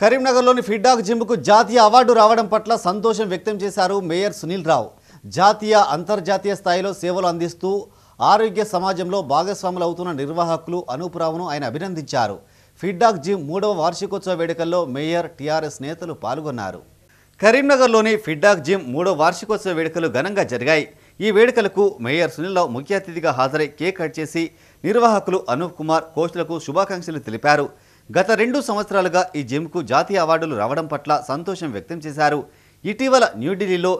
కరీంనగర్లోని ఫిడ్డాక్ జిమ్కు జాతీయ అవార్డు రావడం పట్ల సంతోషం వ్యక్తం చేశారు మేయర్ సునీల్ రావు జాతీయ అంతర్జాతీయ స్థాయిలో సేవలు అందిస్తూ ఆరోగ్య సమాజంలో భాగస్వాములు అవుతున్న నిర్వాహకులు అనూపురావును ఆయన అభినందించారు ఫిడ్డాక్ జిమ్ మూడవ వార్షికోత్సవ వేడుకల్లో మేయర్ టీఆర్ఎస్ నేతలు పాల్గొన్నారు కరీంనగర్లోని ఫిడ్డాక్ జిమ్ మూడవ వార్షికోత్సవ వేడుకలు ఘనంగా జరిగాయి ఈ వేడుకలకు మేయర్ సునీల్రావు ముఖ్య అతిథిగా హాజరై కేక్ కట్ చేసి నిర్వాహకులు అనూప్ కుమార్ కోచ్లకు శుభాకాంక్షలు తెలిపారు గత రెండు సంవత్సరాలుగా ఈ జిమ్కు జాతీయ అవార్డులు రావడం పట్ల సంతోషం వ్యక్తం చేశారు ఇటీవల న్యూఢిల్లీలో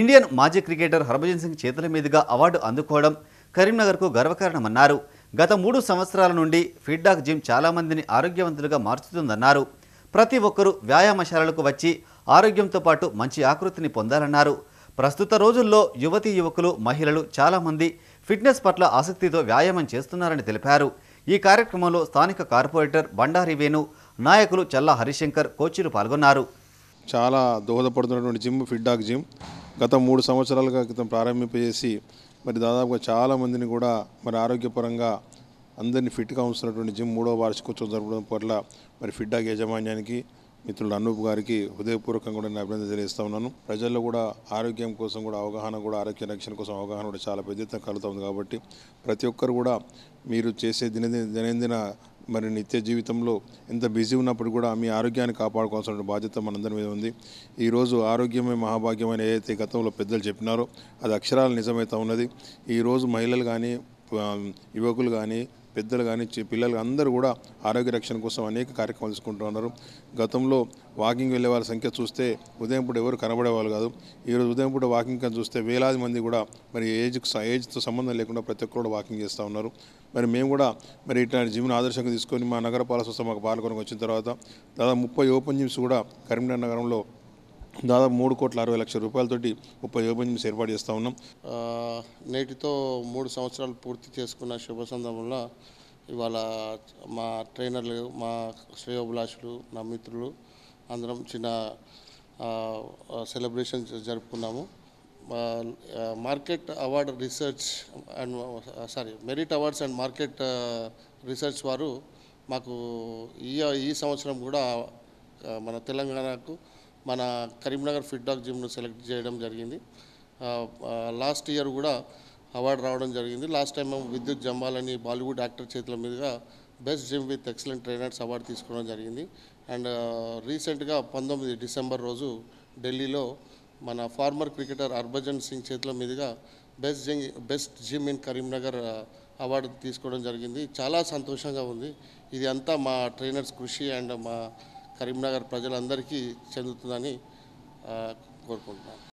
ఇండియన్ మాజీ క్రికెటర్ హర్భజన్ సింగ్ చేతుల మీదుగా అవార్డు అందుకోవడం కరీంనగర్కు గర్వకారణమన్నారు గత మూడు సంవత్సరాల నుండి ఫీడ్డాక్ జిమ్ చాలామందిని ఆరోగ్యవంతులుగా మార్చుతుందన్నారు ప్రతి ఒక్కరూ వ్యాయామశాలలకు వచ్చి ఆరోగ్యంతో పాటు మంచి ఆకృతిని పొందాలన్నారు ప్రస్తుత రోజుల్లో యువతి యువకులు మహిళలు చాలామంది ఫిట్నెస్ పట్ల ఆసక్తితో వ్యాయామం చేస్తున్నారని తెలిపారు ఈ కార్యక్రమంలో స్థానిక కార్పొరేటర్ బండారి వేణు నాయకులు చల్లా హరిశంకర్ కోచ్లు పాల్గొన్నారు చాలా దోహదపడుతున్నటువంటి జిమ్ ఫిడ్డాక్ జిమ్ గత మూడు సంవత్సరాలుగా క్రితం ప్రారంభింపజేసి మరి దాదాపుగా చాలామందిని కూడా మరి ఆరోగ్యపరంగా అందరినీ ఫిట్గా ఉంచినటువంటి జిమ్ మూడో వార్షికోత్సవం జరపడం పట్ల మరి ఫిడ్డాక్ యాజమాన్యానికి మిత్రుడు అనూప్ గారికి హృదయపూర్వకంగా కూడా నేను అభినందన తెలియజేస్తా ఉన్నాను ప్రజల్లో కూడా ఆరోగ్యం కోసం కూడా అవగాహన కూడా ఆరోగ్య రక్షణ కోసం అవగాహన కూడా చాలా పెద్ద ఎత్తున కలుగుతుంది కాబట్టి ప్రతి ఒక్కరు కూడా మీరు చేసే దినదిన దినదిన మరి నిత్య జీవితంలో ఎంత బిజీ ఉన్నప్పుడు కూడా మీ ఆరోగ్యాన్ని కాపాడుకోవాల్సిన బాధ్యత మనందరి మీద ఉంది ఈరోజు ఆరోగ్యమే మహాభాగ్యమైన ఏదైతే గతంలో పెద్దలు చెప్పినారో అది అక్షరాలు నిజమైతే ఉన్నది ఈరోజు మహిళలు కానీ యువకులు కానీ పెద్దలు కానీ పిల్లలు అందరూ కూడా ఆరోగ్య రక్షణ కోసం అనేక కార్యక్రమాలు తీసుకుంటున్నారు గతంలో వాకింగ్ వెళ్ళే వాళ్ళ సంఖ్య చూస్తే ఉదయం పూట ఎవరు కనబడేవాళ్ళు కాదు ఈరోజు ఉదయం పూట వాకింగ్ కానీ చూస్తే వేలాది మంది కూడా మరి ఏజ్ ఏజ్తో సంబంధం లేకుండా ప్రతి ఒక్కరు వాకింగ్ చేస్తూ ఉన్నారు మరి మేము కూడా మరి ఇట్లాంటి జిమ్ను ఆదర్శంగా తీసుకొని మా నగరపాలక సంస్థ మాకు పాల్గొనకు వచ్చిన తర్వాత దాదాపు ముప్పై ఓపెన్ జిమ్స్ కూడా కరీంనగర్ నగరంలో దాదాపు మూడు కోట్ల అరవై లక్షల రూపాయలతోటి ముప్పై మేము ఏర్పాటు చేస్తూ ఉన్నాం నేటితో మూడు సంవత్సరాలు పూర్తి చేసుకున్న శుభ సందర్భంలో ఇవాళ మా ట్రైనర్లు మా శ్రేయోభిలాషులు నా మిత్రులు అందరం చిన్న సెలబ్రేషన్ జరుపుకున్నాము market award research and sorry merit awards and market research వారు మాకు ఈ ఈ సంవత్సరం కూడా మన తెలంగాణకు మన కరీంనగర్ ఫిట్ డాగ్ జిమ్ను సెలెక్ట్ చేయడం జరిగింది లాస్ట్ ఇయర్ కూడా అవార్డు రావడం జరిగింది లాస్ట్ టైం మేము విద్యుత్ జంబాలని బాలీవుడ్ యాక్టర్ చేతుల మీదుగా best gym with excellent trainers award తీసుకోవడం జరిగింది అండ్ రీసెంట్గా పంతొమ్మిది డిసెంబర్ రోజు ఢిల్లీలో మన ఫార్మర్ క్రికెటర్ హర్భజన్ సింగ్ చేతుల మీదుగా best gym best gym in Karimnagar award తీసుకోవడం జరిగింది చాలా సంతోషంగా ఉంది ఇది అంతా మా ట్రైనర్స్ కృషి అండ్ మా కరీంనగర్ ప్రజలందరికీ చెందుతుందని కోరుకుంటున్నాను